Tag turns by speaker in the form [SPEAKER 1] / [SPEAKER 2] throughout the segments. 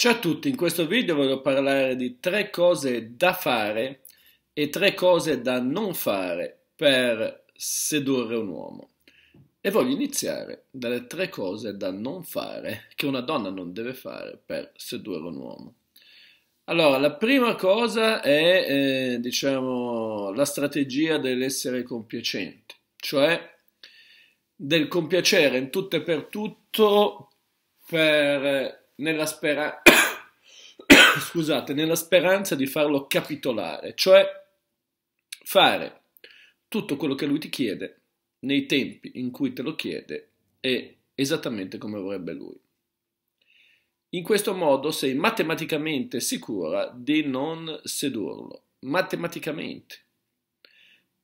[SPEAKER 1] Ciao a tutti, in questo video voglio parlare di tre cose da fare e tre cose da non fare per sedurre un uomo. E voglio iniziare dalle tre cose da non fare che una donna non deve fare per sedurre un uomo. Allora, la prima cosa è, eh, diciamo, la strategia dell'essere compiacente, cioè del compiacere in tutto e per tutto per nella, spera... Scusate, nella speranza di farlo capitolare, cioè fare tutto quello che lui ti chiede nei tempi in cui te lo chiede e esattamente come vorrebbe lui. In questo modo sei matematicamente sicura di non sedurlo, matematicamente,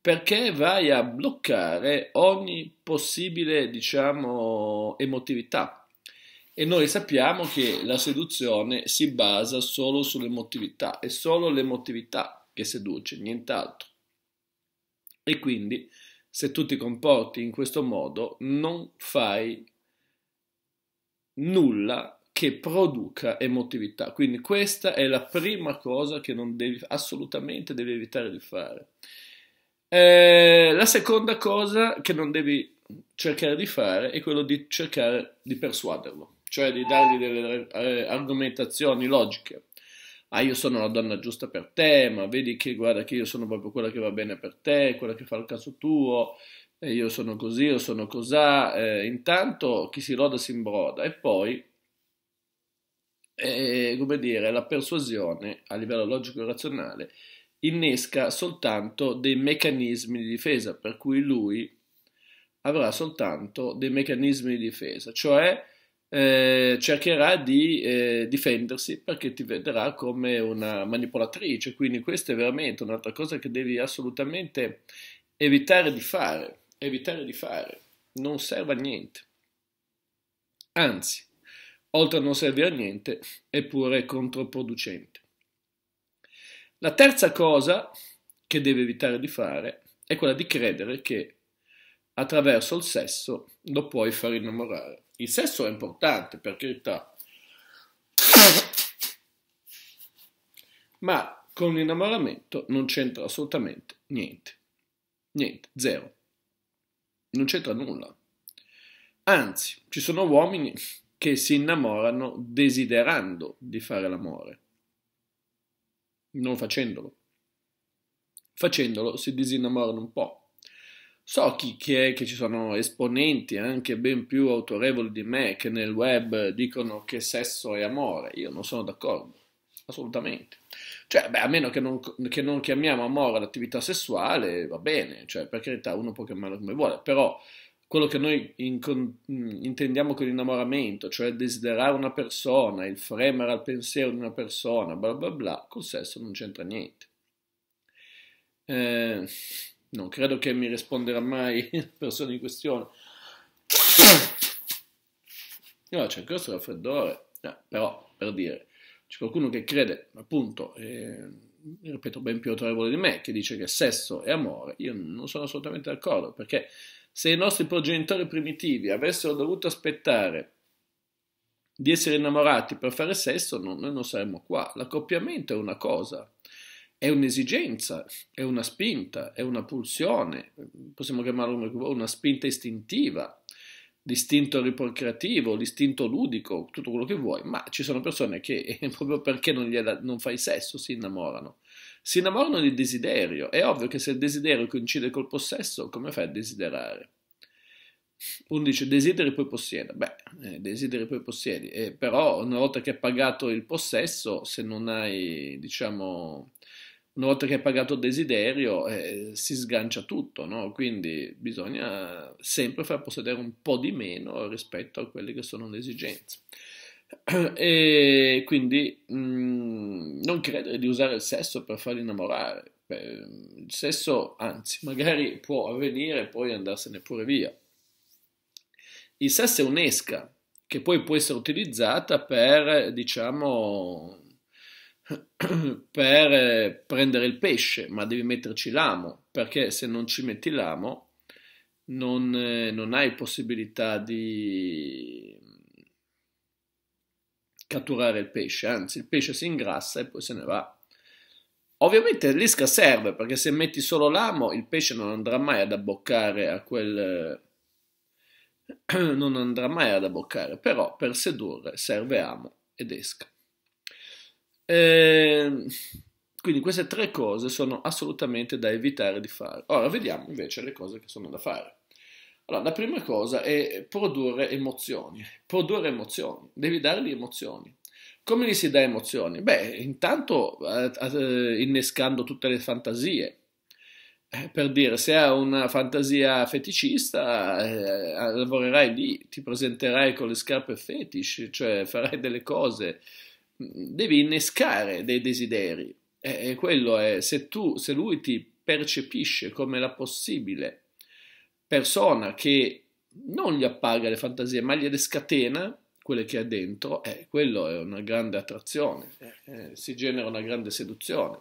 [SPEAKER 1] perché vai a bloccare ogni possibile, diciamo, emotività e noi sappiamo che la seduzione si basa solo sull'emotività, è solo l'emotività che seduce, nient'altro. E quindi, se tu ti comporti in questo modo, non fai nulla che produca emotività. Quindi questa è la prima cosa che non devi, assolutamente devi evitare di fare. Eh, la seconda cosa che non devi cercare di fare è quello di cercare di persuaderlo cioè di dargli delle eh, argomentazioni logiche. Ah, io sono la donna giusta per te, ma vedi che guarda che io sono proprio quella che va bene per te, quella che fa il caso tuo, eh, io sono così, io sono cosà. Eh, intanto chi si loda si imbroda e poi, eh, come dire, la persuasione a livello logico e razionale innesca soltanto dei meccanismi di difesa, per cui lui avrà soltanto dei meccanismi di difesa, cioè eh, cercherà di eh, difendersi perché ti vedrà come una manipolatrice, quindi questa è veramente un'altra cosa che devi assolutamente evitare di fare, evitare di fare, non serve a niente. Anzi, oltre a non servire a niente, è pure controproducente. La terza cosa che devi evitare di fare è quella di credere che attraverso il sesso lo puoi far innamorare. Il sesso è importante, per carità. Ma con l'innamoramento non c'entra assolutamente niente. Niente, zero. Non c'entra nulla. Anzi, ci sono uomini che si innamorano desiderando di fare l'amore, non facendolo. Facendolo si disinnamorano un po'. So chi, chi è, che ci sono esponenti anche ben più autorevoli di me che nel web dicono che sesso è amore. Io non sono d'accordo, assolutamente. Cioè, beh, a meno che non, che non chiamiamo amore l'attività sessuale, va bene, cioè, per carità, uno può chiamarlo come vuole, però quello che noi in, con, mm, intendiamo con innamoramento, cioè desiderare una persona, il fremere al pensiero di una persona, bla bla bla, col sesso non c'entra niente. Eh, non credo che mi risponderà mai la persona in questione. No, c'è il grosso raffreddore, eh, però per dire, c'è qualcuno che crede, appunto, eh, ripeto, ben più autorevole di me, che dice che sesso è amore. Io non sono assolutamente d'accordo, perché se i nostri progenitori primitivi avessero dovuto aspettare di essere innamorati per fare sesso, no, noi non saremmo qua. L'accoppiamento è una cosa, è un'esigenza, è una spinta, è una pulsione, possiamo chiamarlo una spinta istintiva, l'istinto riprocreativo, l'istinto ludico, tutto quello che vuoi, ma ci sono persone che proprio perché non, gliela, non fai sesso si innamorano. Si innamorano di desiderio, è ovvio che se il desiderio coincide col possesso, come fai a desiderare? Uno dice desideri poi possiede, beh, eh, desideri poi possiedi, eh, però una volta che hai pagato il possesso, se non hai, diciamo, una volta che hai pagato il desiderio eh, si sgancia tutto, no? quindi bisogna sempre far possedere un po' di meno rispetto a quelle che sono le esigenze. E quindi mh, mm, non credere di usare il sesso per farli innamorare, il sesso anzi magari può avvenire e poi andarsene pure via. Il sesso è un'esca che poi può essere utilizzata per diciamo per eh, prendere il pesce, ma devi metterci l'amo, perché se non ci metti l'amo non, eh, non hai possibilità di catturare il pesce, anzi il pesce si ingrassa e poi se ne va. Ovviamente l'isca serve perché se metti solo l'amo il pesce non andrà mai ad abboccare a quel... non andrà mai ad abboccare, però per sedurre serve amo ed esca. Ehm, quindi queste tre cose sono assolutamente da evitare di fare. Ora vediamo invece le cose che sono da fare. Allora, la prima cosa è produrre emozioni. Produrre emozioni, devi dargli emozioni. Come gli si dà emozioni? Beh, intanto eh, eh innescando tutte le fantasie. Eh, per dire, se hai una fantasia feticista, eh, lavorerai lì, ti presenterai con le scarpe fetish, cioè farai delle cose devi innescare dei desideri. E, quello è, se, tu, se lui ti percepisce come la possibile persona che non gli appaga le fantasie, ma gliele scatena, quelle che ha dentro, eh, quello è una grande attrazione, eh, eh si genera una grande seduzione.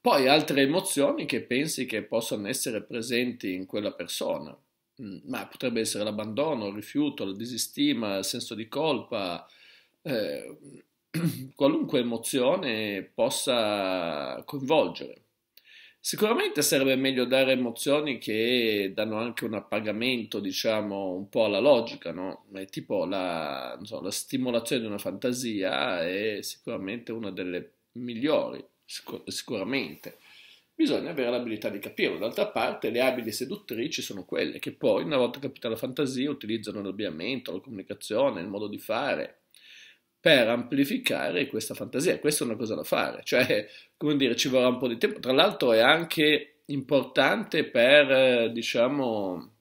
[SPEAKER 1] Poi altre emozioni che pensi che possano essere presenti in quella persona, mm, ma potrebbe essere l'abbandono, il rifiuto, la disistima, il senso di colpa, eh, qualunque emozione possa coinvolgere. Sicuramente sarebbe meglio dare emozioni che danno anche un appagamento, diciamo, un po' alla logica, no? È tipo la, so, la, stimolazione di una fantasia è sicuramente una delle migliori, sicur- sicuramente. Bisogna avere l'abilità di capirlo. D'altra parte, le abili seduttrici sono quelle che poi, una volta capita la fantasia, utilizzano l'abbigliamento, la comunicazione, il modo di fare, per amplificare questa fantasia. Questa è una cosa da fare, cioè, come dire, ci vorrà un po' di tempo. Tra l'altro è anche importante per, eh, diciamo,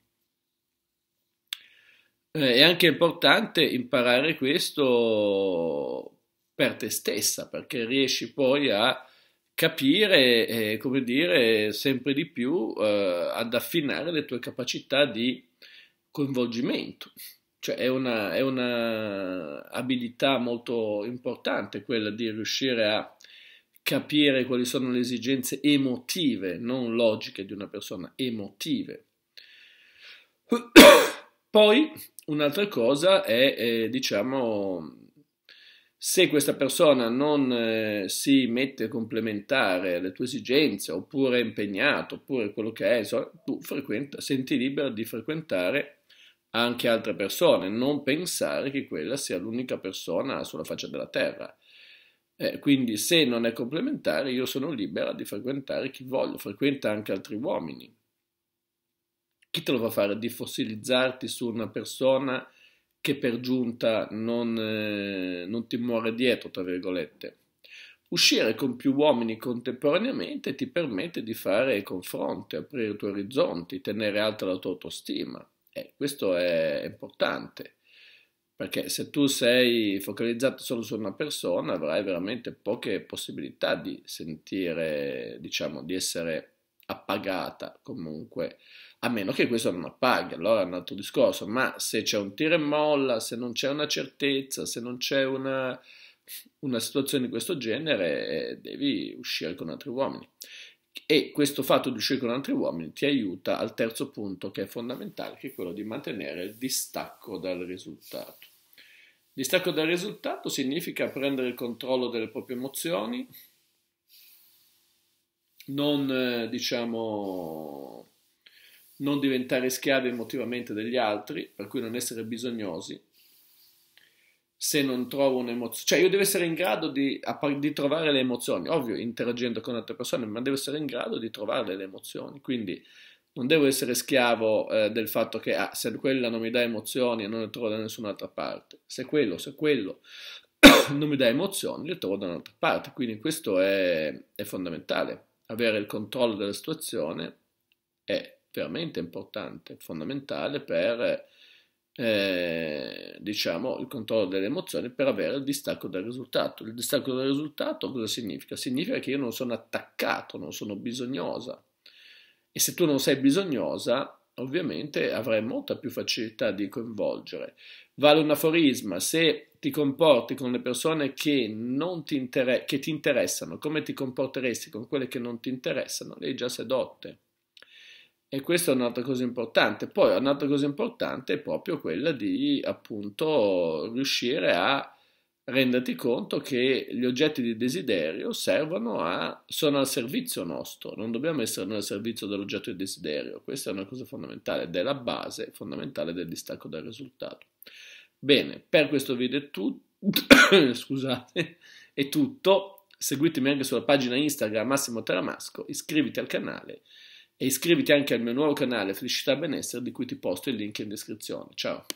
[SPEAKER 1] eh, è anche importante imparare questo per te stessa, perché riesci poi a capire, eh, come dire, sempre di più, eh, ad affinare le tue capacità di coinvolgimento. Cioè è una, è una abilità molto importante quella di riuscire a capire quali sono le esigenze emotive, non logiche di una persona, emotive. Poi un'altra cosa è, eh, diciamo, se questa persona non eh, si mette a complementare alle tue esigenze, oppure è impegnato, oppure quello che è, insomma, tu senti libero di frequentare anche altre persone, non pensare che quella sia l'unica persona sulla faccia della terra. Eh, quindi se non è complementare io sono libera di frequentare chi voglio, frequenta anche altri uomini. Chi te lo fa fare di fossilizzarti su una persona che per giunta non, eh, non ti muore dietro, tra virgolette? Uscire con più uomini contemporaneamente ti permette di fare confronti, aprire i tuoi orizzonti, tenere alta la tua autostima. E eh, questo è importante, perché se tu sei focalizzato solo su una persona avrai veramente poche possibilità di sentire, diciamo, di essere appagata comunque, a meno che questo non appaghi, allora è un altro discorso, ma se c'è un tira e molla, se non c'è una certezza, se non c'è una, una situazione di questo genere, eh, devi uscire con altri uomini. E questo fatto di uscire con altri uomini ti aiuta al terzo punto che è fondamentale, che è quello di mantenere il distacco dal risultato. Distacco dal risultato significa prendere il controllo delle proprie emozioni, non eh, diciamo non diventare schiavi emotivamente degli altri, per cui non essere bisognosi, se non trovo un'emozione, cioè io devo essere in grado di, di, trovare le emozioni, ovvio interagendo con altre persone, ma devo essere in grado di trovare le emozioni, quindi non devo essere schiavo eh, del fatto che ah, se quella non mi dà emozioni non le trovo da nessun'altra parte, se quello, se quello non mi dà emozioni le trovo da un'altra parte, quindi questo è, è fondamentale, avere il controllo della situazione è veramente importante, fondamentale per eh, diciamo, il controllo delle emozioni per avere il distacco dal risultato. Il distacco dal risultato cosa significa? Significa che io non sono attaccato, non sono bisognosa. E se tu non sei bisognosa, ovviamente avrai molta più facilità di coinvolgere. Vale un aforisma, se ti comporti con le persone che, ti, inter- che ti interessano, come ti comporteresti con quelle che non ti interessano, Lei hai già sedotte. E questa è un'altra cosa importante. Poi un'altra cosa importante è proprio quella di appunto riuscire a renderti conto che gli oggetti di desiderio servono a, sono al servizio nostro, non dobbiamo essere noi al servizio dell'oggetto di desiderio. Questa è una cosa fondamentale ed è la base fondamentale del distacco dal risultato. Bene, per questo video è tutto. Scusate, è tutto. Seguitemi anche sulla pagina Instagram Massimo Teramasco, iscriviti al canale e iscriviti anche al mio nuovo canale Felicità Benessere di cui ti posto il link in descrizione. Ciao!